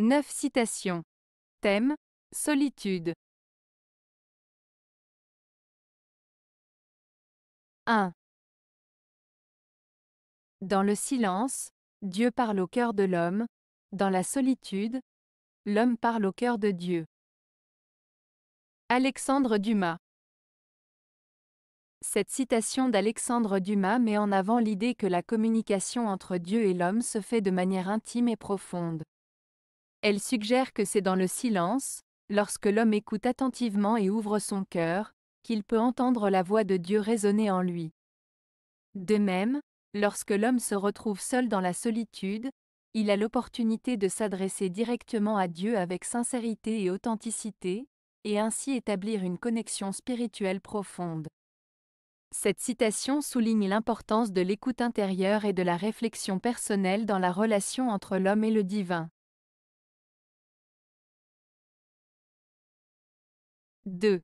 9 citations. Thème Solitude. 1. Dans le silence, Dieu parle au cœur de l'homme, dans la solitude, l'homme parle au cœur de Dieu. Alexandre Dumas Cette citation d'Alexandre Dumas met en avant l'idée que la communication entre Dieu et l'homme se fait de manière intime et profonde. Elle suggère que c'est dans le silence, lorsque l'homme écoute attentivement et ouvre son cœur, qu'il peut entendre la voix de Dieu résonner en lui. De même, lorsque l'homme se retrouve seul dans la solitude, il a l'opportunité de s'adresser directement à Dieu avec sincérité et authenticité, et ainsi établir une connexion spirituelle profonde. Cette citation souligne l'importance de l'écoute intérieure et de la réflexion personnelle dans la relation entre l'homme et le divin. 2.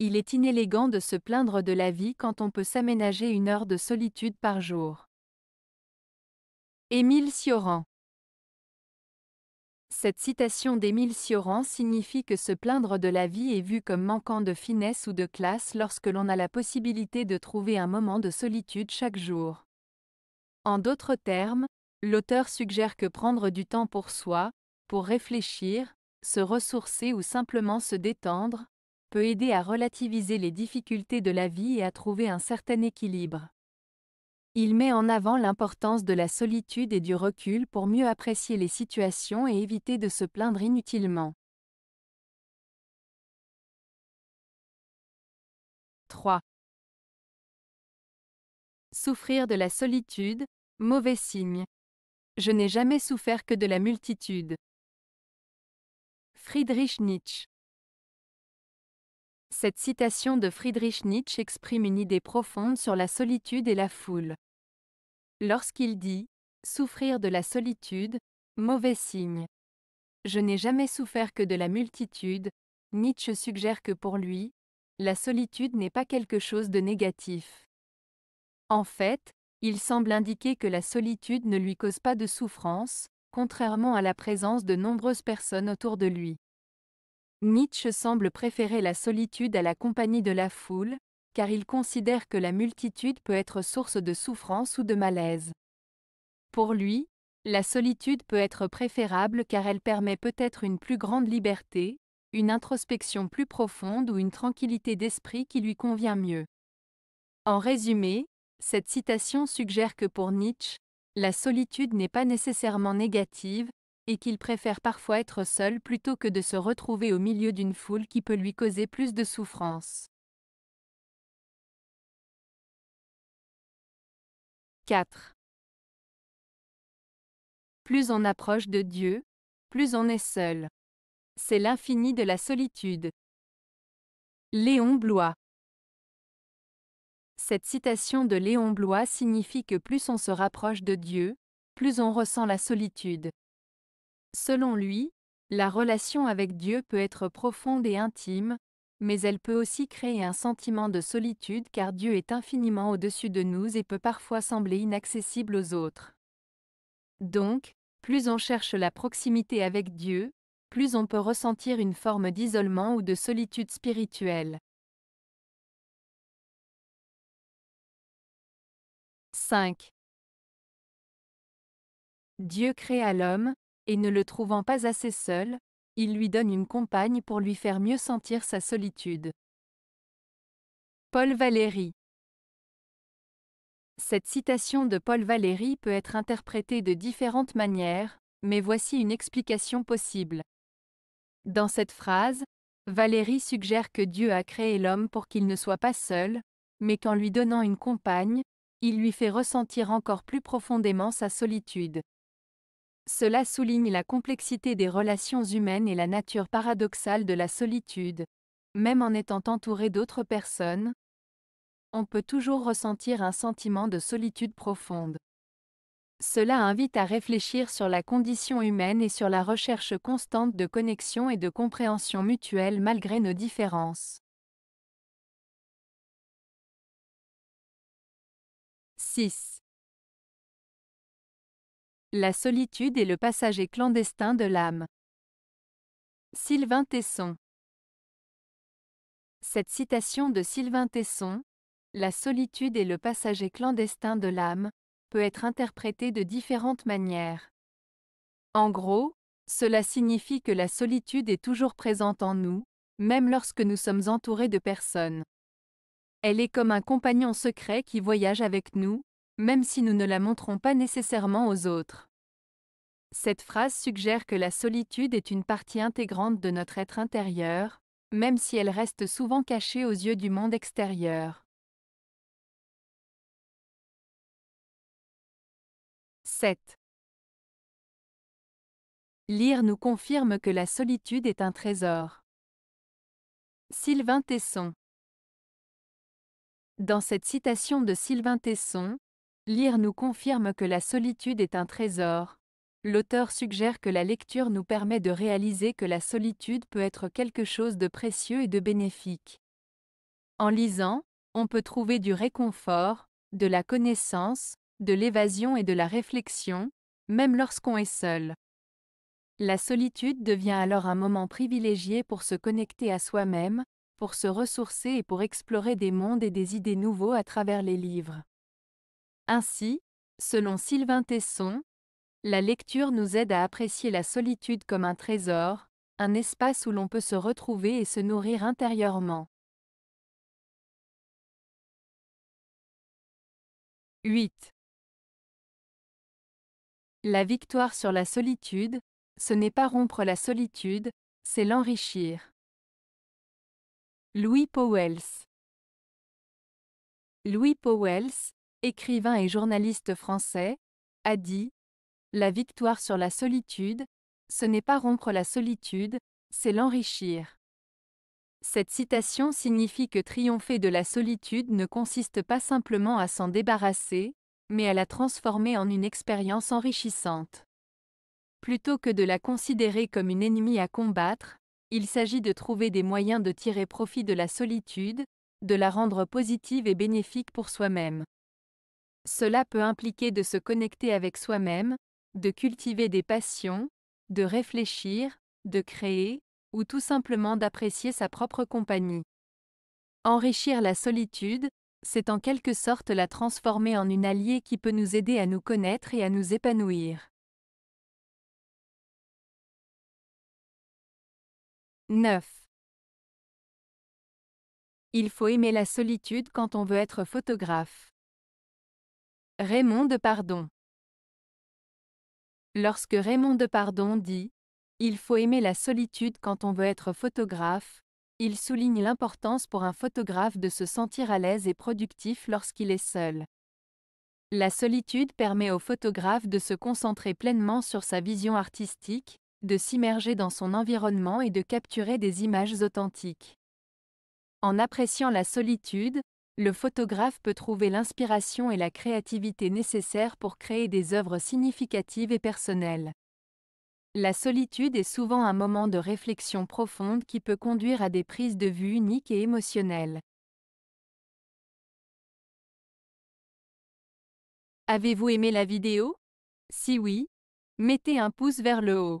Il est inélégant de se plaindre de la vie quand on peut s'aménager une heure de solitude par jour. Émile Cioran Cette citation d'Émile Cioran signifie que se plaindre de la vie est vu comme manquant de finesse ou de classe lorsque l'on a la possibilité de trouver un moment de solitude chaque jour. En d'autres termes, l'auteur suggère que prendre du temps pour soi, pour réfléchir, se ressourcer ou simplement se détendre, peut aider à relativiser les difficultés de la vie et à trouver un certain équilibre. Il met en avant l'importance de la solitude et du recul pour mieux apprécier les situations et éviter de se plaindre inutilement. 3. Souffrir de la solitude, mauvais signe. Je n'ai jamais souffert que de la multitude. Friedrich Nietzsche Cette citation de Friedrich Nietzsche exprime une idée profonde sur la solitude et la foule. Lorsqu'il dit ⁇ Souffrir de la solitude, mauvais signe ⁇ Je n'ai jamais souffert que de la multitude, Nietzsche suggère que pour lui, la solitude n'est pas quelque chose de négatif. En fait, il semble indiquer que la solitude ne lui cause pas de souffrance, contrairement à la présence de nombreuses personnes autour de lui. Nietzsche semble préférer la solitude à la compagnie de la foule, car il considère que la multitude peut être source de souffrance ou de malaise. Pour lui, la solitude peut être préférable car elle permet peut-être une plus grande liberté, une introspection plus profonde ou une tranquillité d'esprit qui lui convient mieux. En résumé, cette citation suggère que pour Nietzsche, la solitude n'est pas nécessairement négative, et qu'il préfère parfois être seul plutôt que de se retrouver au milieu d'une foule qui peut lui causer plus de souffrance. 4. Plus on approche de Dieu, plus on est seul. C'est l'infini de la solitude. Léon Blois cette citation de Léon Blois signifie que plus on se rapproche de Dieu, plus on ressent la solitude. Selon lui, la relation avec Dieu peut être profonde et intime, mais elle peut aussi créer un sentiment de solitude car Dieu est infiniment au-dessus de nous et peut parfois sembler inaccessible aux autres. Donc, plus on cherche la proximité avec Dieu, plus on peut ressentir une forme d'isolement ou de solitude spirituelle. 5. Dieu créa l'homme, et ne le trouvant pas assez seul, il lui donne une compagne pour lui faire mieux sentir sa solitude. Paul Valéry Cette citation de Paul Valéry peut être interprétée de différentes manières, mais voici une explication possible. Dans cette phrase, Valéry suggère que Dieu a créé l'homme pour qu'il ne soit pas seul, mais qu'en lui donnant une compagne, il lui fait ressentir encore plus profondément sa solitude. Cela souligne la complexité des relations humaines et la nature paradoxale de la solitude. Même en étant entouré d'autres personnes, on peut toujours ressentir un sentiment de solitude profonde. Cela invite à réfléchir sur la condition humaine et sur la recherche constante de connexion et de compréhension mutuelle malgré nos différences. 6. La solitude est le passager clandestin de l'âme. Sylvain Tesson Cette citation de Sylvain Tesson, La solitude est le passager clandestin de l'âme, peut être interprétée de différentes manières. En gros, cela signifie que la solitude est toujours présente en nous, même lorsque nous sommes entourés de personnes. Elle est comme un compagnon secret qui voyage avec nous, même si nous ne la montrons pas nécessairement aux autres. Cette phrase suggère que la solitude est une partie intégrante de notre être intérieur, même si elle reste souvent cachée aux yeux du monde extérieur. 7. Lire nous confirme que la solitude est un trésor. Sylvain Tesson dans cette citation de Sylvain Tesson, lire nous confirme que la solitude est un trésor. L'auteur suggère que la lecture nous permet de réaliser que la solitude peut être quelque chose de précieux et de bénéfique. En lisant, on peut trouver du réconfort, de la connaissance, de l'évasion et de la réflexion, même lorsqu'on est seul. La solitude devient alors un moment privilégié pour se connecter à soi-même, pour se ressourcer et pour explorer des mondes et des idées nouveaux à travers les livres. Ainsi, selon Sylvain Tesson, la lecture nous aide à apprécier la solitude comme un trésor, un espace où l'on peut se retrouver et se nourrir intérieurement. 8. La victoire sur la solitude, ce n'est pas rompre la solitude, c'est l'enrichir. Louis Powells Louis Powells, écrivain et journaliste français, a dit La victoire sur la solitude, ce n'est pas rompre la solitude, c'est l'enrichir. Cette citation signifie que triompher de la solitude ne consiste pas simplement à s'en débarrasser, mais à la transformer en une expérience enrichissante. Plutôt que de la considérer comme une ennemie à combattre, il s'agit de trouver des moyens de tirer profit de la solitude, de la rendre positive et bénéfique pour soi-même. Cela peut impliquer de se connecter avec soi-même, de cultiver des passions, de réfléchir, de créer, ou tout simplement d'apprécier sa propre compagnie. Enrichir la solitude, c'est en quelque sorte la transformer en une alliée qui peut nous aider à nous connaître et à nous épanouir. 9. Il faut aimer la solitude quand on veut être photographe. Raymond Depardon Lorsque Raymond Depardon dit Il faut aimer la solitude quand on veut être photographe, il souligne l'importance pour un photographe de se sentir à l'aise et productif lorsqu'il est seul. La solitude permet au photographe de se concentrer pleinement sur sa vision artistique, de s'immerger dans son environnement et de capturer des images authentiques. En appréciant la solitude, le photographe peut trouver l'inspiration et la créativité nécessaires pour créer des œuvres significatives et personnelles. La solitude est souvent un moment de réflexion profonde qui peut conduire à des prises de vue uniques et émotionnelles. Avez-vous aimé la vidéo Si oui, mettez un pouce vers le haut.